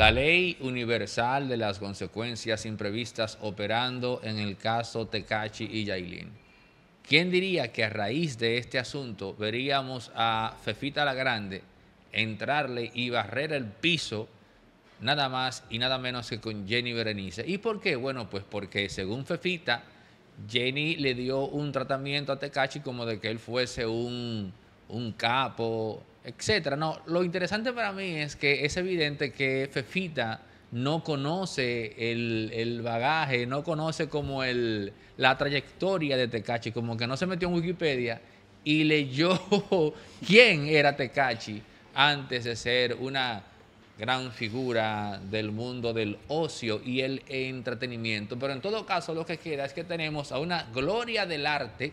La ley universal de las consecuencias imprevistas operando en el caso Tecachi y Yailin. ¿Quién diría que a raíz de este asunto veríamos a Fefita la Grande entrarle y barrer el piso nada más y nada menos que con Jenny Berenice? ¿Y por qué? Bueno, pues porque según Fefita, Jenny le dio un tratamiento a Tecachi como de que él fuese un, un capo, etcétera. No, lo interesante para mí es que es evidente que Fefita no conoce el, bagaje, no conoce como el, la trayectoria de Tecachi, como que no se metió en Wikipedia y leyó quién era Tecachi antes de ser una gran figura del mundo del ocio y el entretenimiento. Pero en todo caso lo que queda es que tenemos a una gloria del arte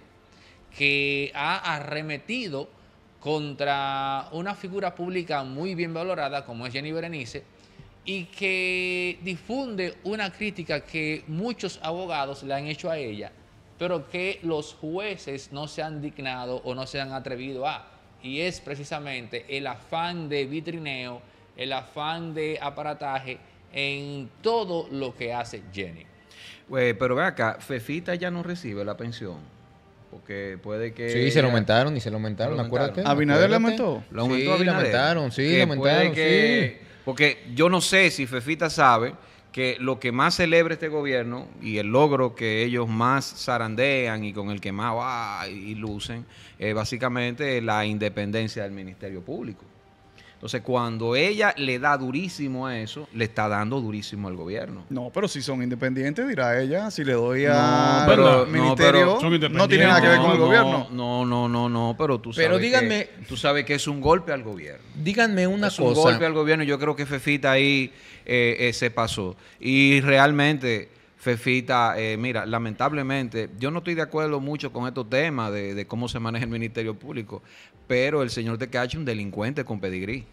que ha arremetido contra una figura pública muy bien valorada como es Jenny Berenice y que difunde una crítica que muchos abogados le han hecho a ella, pero que los jueces no se han dignado o no se han atrevido a. Y es precisamente el afán de vitrineo, el afán de aparataje en todo lo que hace Jenny. Pues, pero ve acá, Fefita ya no recibe la pensión. Porque puede que. Sí, se lo aumentaron y se lo aumentaron, acuérdate. ¿Abinader le aumentó? Lo aumentó sí, aumentaron, sí, lo aumentaron. Sí. Porque yo no sé si Fefita sabe que lo que más celebra este gobierno y el logro que ellos más zarandean y con el que más va y lucen, es básicamente la independencia del Ministerio Público. Entonces, cuando ella le da durísimo a eso, le está dando durísimo al gobierno. No, pero si son independientes, dirá ella, si le doy a pero, ministerio, no, tiene nada que ver con el gobierno. No, no, no, no, pero tú sabes, pero díganme, que, tú sabes que es un golpe al gobierno. Díganme una cosa. un golpe al gobierno. Yo creo que Fefita ahí eh, eh, se pasó. Y realmente Fefita, eh, mira, lamentablemente, yo no estoy de acuerdo mucho con estos temas de, cómo se maneja el Ministerio Público, pero el señor Tecache es un delincuente con pedigrí.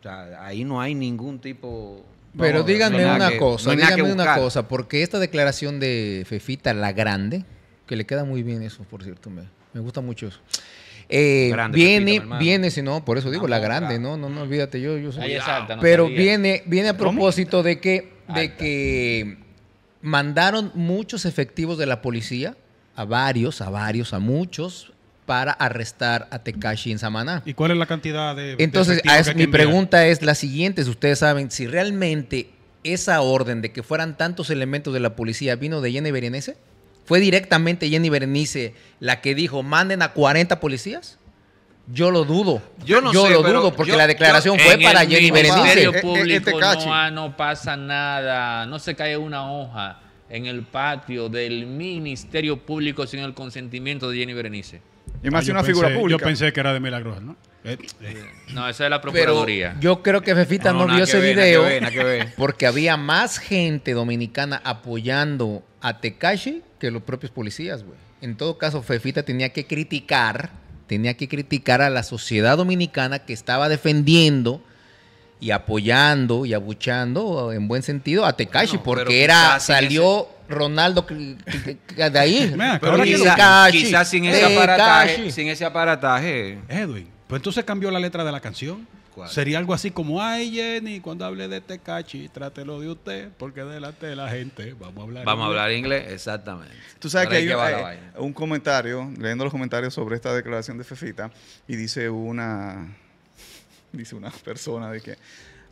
O sea, ahí no hay ningún tipo... Pero díganme una cosa, díganme una cosa, porque esta declaración de Fefita, la grande, que le queda muy bien eso, por cierto, me, gusta mucho eso. Eh, viene, viene, si no, por eso digo, la grande, no, no, no olvídate, yo, yo soy. pero viene, viene a propósito de que, de que mandaron muchos efectivos de la policía, a varios, a varios, a muchos, para arrestar a Tekashi en Samaná. ¿Y cuál es la cantidad de... Entonces, mi pregunta es la siguiente, si ustedes saben, si realmente esa orden de que fueran tantos elementos de la policía vino de Jenny Berenice, fue directamente Jenny Berenice la que dijo, manden a 40 policías. Yo lo dudo. Yo, no lo dudo porque la declaración fue para Jenny Berenice. En este público ah, no, pasa nada, no se cae una hoja en el patio del Ministerio Público sin el consentimiento de Jenny Berenice. Y más ah, una figura pública. Yo pensé que era de Milagros, ¿no? Eh, eh. No, esa es la Procuraduría. Pero yo creo que Fefita no, vio ese video porque había más gente dominicana apoyando a Tekashi que los propios policías, güey. En todo caso, Fefita tenía que criticar tenía que criticar a la sociedad dominicana que estaba defendiendo y apoyando y abuchando eh, en buen sentido a Tekashi porque era salió Ronaldo de ahí. quizás sin, ese aparataje, sin ese aparataje. Edwin, pues entonces cambió la letra de la canción. Sería algo así como, ay Jenny, cuando hable de Tecachi, este trátelo de usted, porque delante de la gente vamos a hablar Vamos a hablar inglés, exactamente. Tú sabes que hay, eh, un comentario, leyendo los comentarios sobre esta declaración de Fefita, y dice una, dice una persona de que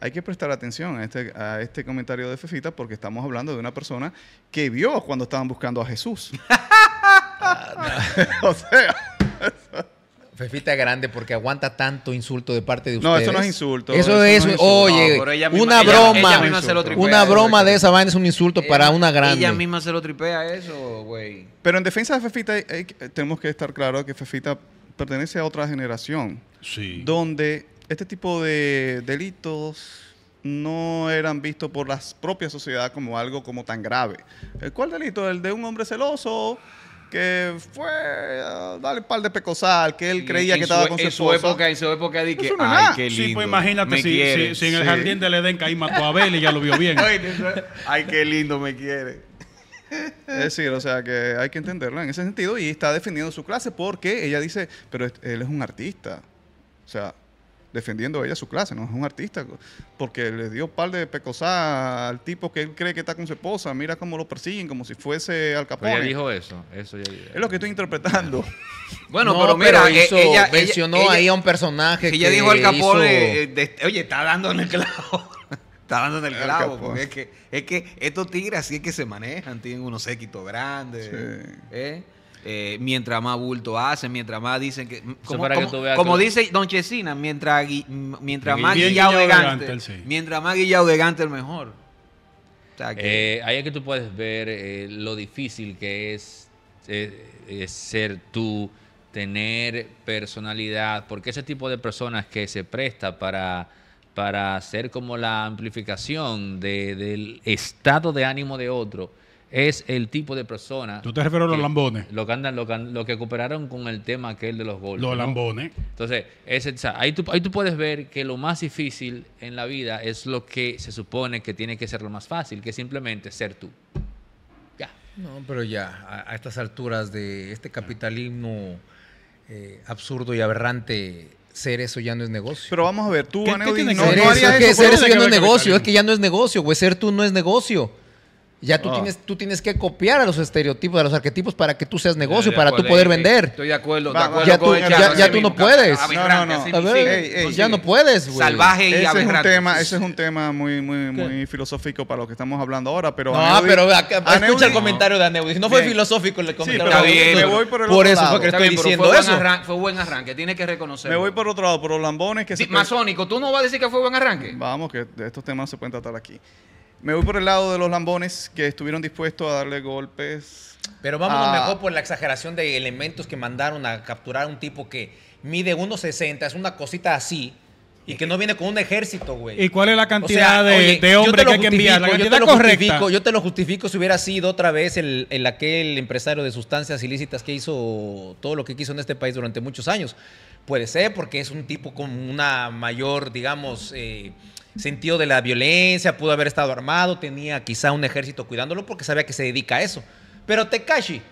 hay que prestar atención a este, a este comentario de Fefita porque estamos hablando de una persona que vio cuando estaban buscando a Jesús. o sea... Fefita grande porque aguanta tanto insulto de parte de ustedes. No, eso no es insulto. Eso, es, oye, una broma. una broma de esa vaina es un insulto para una grande. Ella misma se lo tripea eso, güey. Pero en defensa de Fefita tenemos que estar claros que Fefita pertenece a otra generación. Sí. Donde este tipo de delitos no eran vistos por la propia sociedad como algo como tan grave. ¿Cuál delito? El de un hombre celoso, que fue a ah, darle un par de pecosal, que él creía que estaba con su, en su época, en su época dije, que, ay, qué lindo. Sí, pues imagínate si, en el jardín de le den mató a Abel y ya lo vio bien. ay, qué lindo me quiere. Es decir, o sea que hay que entenderlo en ese sentido y está defendiendo su clase porque ella dice, pero él es un artista. O sea, defendiendo ella su clase, no es un artista, porque le dio par de pecosá al tipo que él cree que está con su esposa, mira cómo lo persiguen, como si fuese al Capone. ella dijo eso, eso ya, es lo que estoy interpretando. bueno, pero mira, eh, ella, mencionó ahí a un personaje. que ella dijo al Capone, eh, oye, está dando en el clavo. está dando en el clavo. Porque es, que, es que estos tigres así es que se manejan, tienen unos séquitos grandes. ¿eh? Eh, mientras más bulto hacen, mientras más dicen que. Como, dice Don Chesina, mientras, mientras más guillado de gante mientras más mejor. que... Eh, ahí es que tú puedes ver eh, lo difícil que es, ser tú, tener personalidad, porque ese tipo de personas que se presta para para ser como la amplificación del estado de ánimo de otro, es el tipo de persona. ¿Tú te refieres a los lambones? Lo que, andan, lo, que cooperaron con el tema aquel de los golpes. Los lambones. Entonces, ese, ahí, tú, puedes ver que lo más difícil en la vida es lo que se supone que tiene que ser lo más fácil, que simplemente ser tú. Ya. No, pero ya, a, estas alturas de este capitalismo eh, absurdo y aberrante ser eso ya no es negocio. Pero vamos a ver, tú, no, que ser eso ya no es negocio, es que ya no es negocio, güey, ser tú no es negocio. Ya tú, ah. tienes, tú tienes que copiar a los estereotipos, a los arquetipos para que tú seas negocio, para tú poder vender. Estoy de acuerdo, ya, tú, no puedes. ya no puedes, güey. Salvaje y ese es, un tema, ese es un tema muy, muy, muy filosófico para lo que estamos hablando ahora, pero... No, pero acá, escucha el comentario de Aneudis, No fue filosófico el comentario. Sí, voy por el Por eso fue estoy diciendo eso. Fue buen arranque, tiene que reconocerlo. Me voy por otro lado, por los lambones que... Masónico, ¿tú no vas a decir que fue buen arranque? Vamos, que estos temas se pueden tratar aquí. Me voy por el lado de los lambones que estuvieron dispuestos a darle golpes. Pero vamos mejor por la exageración de elementos que mandaron a capturar un tipo que mide 1,60, es una cosita así, y que no viene con un ejército, güey. ¿Y cuál es la cantidad de, hombres que hay que enviar? yo te lo Justifico, yo te lo justifico si hubiera sido otra vez el, aquel empresario de sustancias ilícitas que hizo todo lo que quiso en este país durante muchos años. Puede ser porque es un tipo con una mayor, digamos, eh, sentido de la violencia, pudo haber estado armado, tenía quizá un ejército cuidándolo porque sabía que se dedica a eso. Pero Tekashi,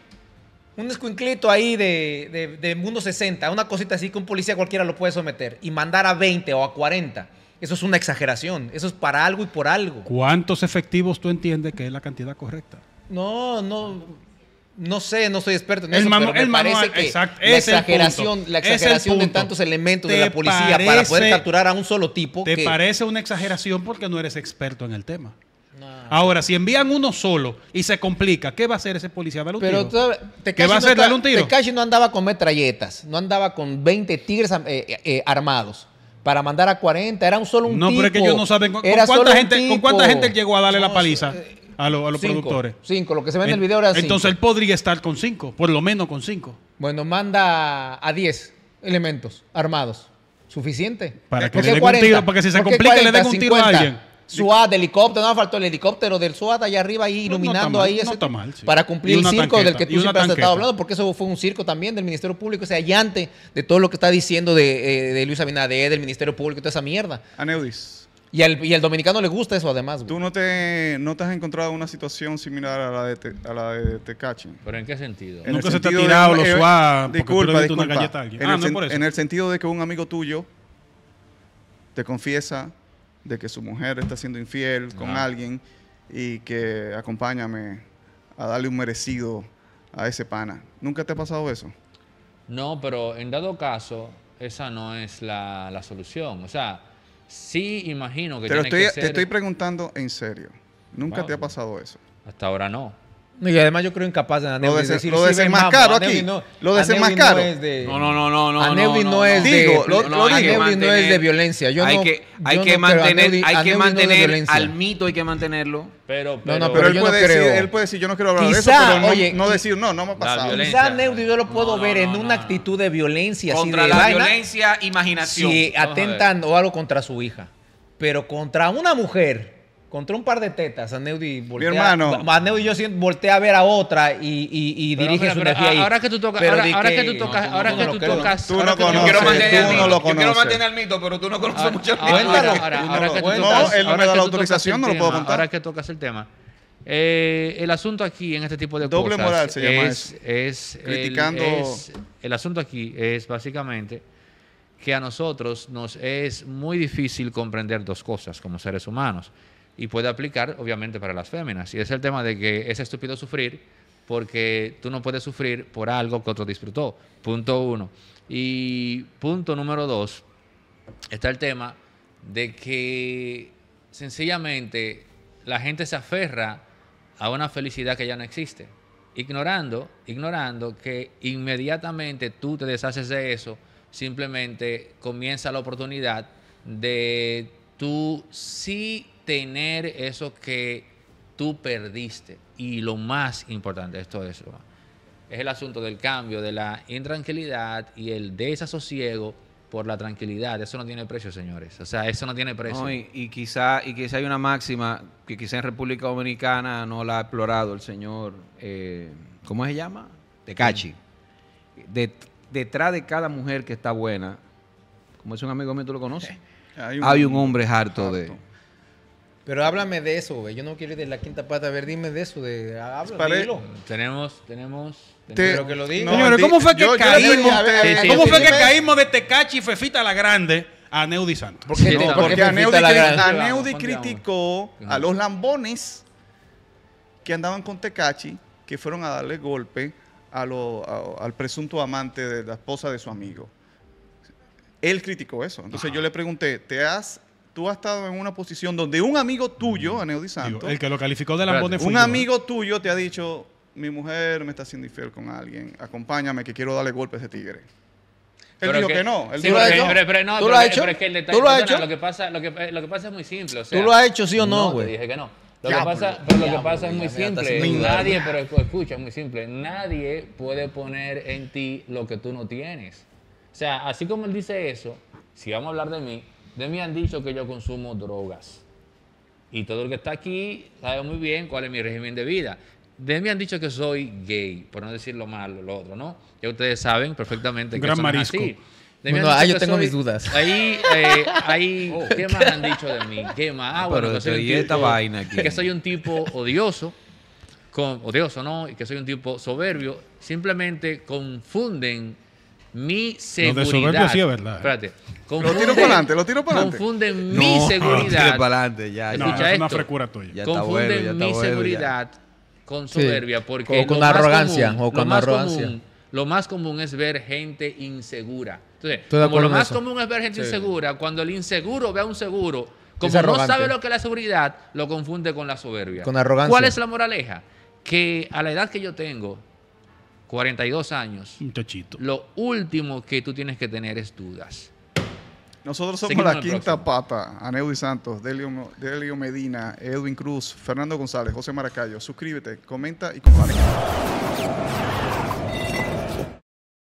un escuinclito ahí de, mundo 60, una cosita así que un policía cualquiera lo puede someter y mandar a 20 o a 40. Eso es una exageración, eso es para algo y por algo. ¿Cuántos efectivos tú entiendes que es la cantidad correcta? No, no, no sé, no soy experto en eso, que la exageración, la exageración de tantos elementos de la policía para poder capturar a un solo tipo. Te parece una exageración porque no eres experto en el tema. Ahora, si envían uno solo y se complica, ¿qué va a hacer ese policía? Te ¿Qué va a hacer? No, un tiro? Tecashi no andaba con metralletas, no andaba con 20 tigres eh, eh, eh, armados para mandar a 40. Era un solo un no, tipo. No, pero es que ellos no saben con, cuánta gente, con cuánta gente llegó a darle la paliza a, los productores. Cinco, lo que se ve en el video era Entonces él podría estar con cinco, por lo menos con cinco. Bueno, manda a 10 elementos armados. Suficiente. Para que, le den un si se complica le den un tiro a alguien. SWAT, helicóptero, no faltó el helicóptero del SWAT allá arriba ahí iluminando ahí mal, para cumplir el circo del que tú siempre has estado hablando, porque eso fue un circo también del Ministerio Público, ese allante de todo lo que está diciendo eh, de, Luis Abinader, del Ministerio Público, toda esa mierda. Aneudis. Y al, y al dominicano le gusta eso además. ¿Tú no te, no te has encontrado una situación similar a la de, te, a Tecachi? ¿Pero en qué sentido? Nunca se te ha tirado los eh, SWAT. Disculpa, disculpa. en el sentido de que un amigo tuyo te confiesa de que su mujer está siendo infiel con alguien y que acompáñame a darle un merecido a ese pana. ¿Nunca te ha pasado eso? No, pero en dado caso, esa no es la, solución. O sea, sí imagino que... tiene que ser... te estoy preguntando en serio. ¿Nunca te ha pasado eso? Hasta ahora no y además yo creo incapaz de no Lo decir, lo de ser más caro aquí. lo de ser más caro. No, no, no, no, no. no no, es de. no es de violencia. hay que, hay que mantener, hay que mantener al mito, hay que mantenerlo. Pero, no, él, puede Decir, él puede decir, yo no quiero hablar de eso, pero no, decir, no, no me ha pasado. Quizá Neudi yo lo puedo ver en una actitud de violencia. Contra la violencia, imaginación. Si atentan o algo contra su hija. Pero contra una mujer contra un par de tetas, Aneudi voltea. Mi hermano. yo voltea a ver a otra y, y, dirige su Ahora que tú tocas, ahora, que, tú tocas, ahora que tú tocas. Tú no conoces, tú no lo conoces. Yo quiero mantener el mito, pero tú no conoces ah, mucho el ah, mito. Ahora, que tú tocas, no, él me da la autorización, no lo puedo contar. Ahora que tocas el tema. Eh, el asunto aquí en este tipo de cosas. moral se llama Es, Criticando. es, el asunto aquí es básicamente que a nosotros nos es muy difícil comprender dos cosas como seres humanos y puede aplicar obviamente para las féminas. Y es el tema de que es estúpido sufrir porque tú no puedes sufrir por algo que otro disfrutó. Punto uno. Y punto número dos, está el tema de que sencillamente la gente se aferra a una felicidad que ya no existe, ignorando, ignorando que inmediatamente tú te deshaces de eso, simplemente comienza la oportunidad de tú sí tener eso que tú perdiste. Y lo más importante, esto es es el asunto del cambio, de la intranquilidad y el desasosiego por la tranquilidad. Eso no tiene precio, señores. O sea, eso no tiene precio. y, quizá, y quizá hay una máxima que quizá en República Dominicana no la ha explorado el señor, eh, ¿cómo se llama? Tecachi. De, detrás de cada mujer que está buena, como es un amigo mío, tú lo conoces, hay un, hombre harto. de pero háblame de eso, güey. Yo no quiero ir de la quinta pata. A ver, dime de eso. De, háblame, Tenemos, tenemos... Pero que lo diga. Señores, ¿cómo fue que caímos? ¿Cómo fue que caímos de Tecachi y Fefita la Grande a Neudi Santos? Porque, criticó a los lambones que andaban con Tecachi, que fueron a darle golpe a al presunto amante de la esposa de su amigo. Él criticó eso. Entonces yo le pregunté, ¿te has tú has estado en una posición donde un amigo tuyo, mm. Aneudis el que lo calificó de lambón de Un amigo tuyo te ha dicho, mi mujer me está haciendo infiel con alguien, acompáñame que quiero darle golpes de tigre. Él pero dijo que, no. Él dijo pero, pero, ¿Tú lo has hecho? Es que el detalle, ¿Tú lo has hecho? Lo que, pasa, es muy simple. ¿Tú lo has hecho sí o no, güey? dije que no. Lo que pasa, es muy simple. Nadie, pero escucha, es muy simple. Nadie puede poner en ti lo que tú no tienes. O sea, así como él dice eso, si vamos a hablar de mí, de mí han dicho que yo consumo drogas. Y todo el que está aquí sabe muy bien cuál es mi régimen de vida. De mí han dicho que soy gay, por no decir lo malo, lo otro, ¿no? Ya ustedes saben perfectamente que soy Así. yo tengo mis dudas. Ahí, eh, oh. ¿qué más han dicho de mí? ¿Qué más? Ah, bueno, que soy, un tipo, vaina que soy un tipo odioso, con, odioso, ¿no? Y que soy un tipo soberbio. Simplemente confunden mi seguridad. Lo de sí es verdad. Espérate. lo tiro para adelante, lo tiro para adelante. Confunden no, mi seguridad. Para adelante, ya. no, es una frescura tuya. Ya confunden bueno, ya mi bueno, seguridad con soberbia. Porque o con arrogancia. Común, o con lo arrogancia. Común, lo más común es ver gente insegura. Entonces, como lo más común es ver gente insegura, cuando el inseguro ve a un seguro, como no sabe lo que es la seguridad, lo confunde con la soberbia. Con arrogancia. ¿Cuál es la moraleja? Que a la edad que yo tengo, 42 años. Lo último que tú tienes que tener es dudas. Nosotros somos la quinta pata, y Santos, Delio, Delio, Medina, Edwin Cruz, Fernando González, José Maracayo. Suscríbete, comenta y comparte.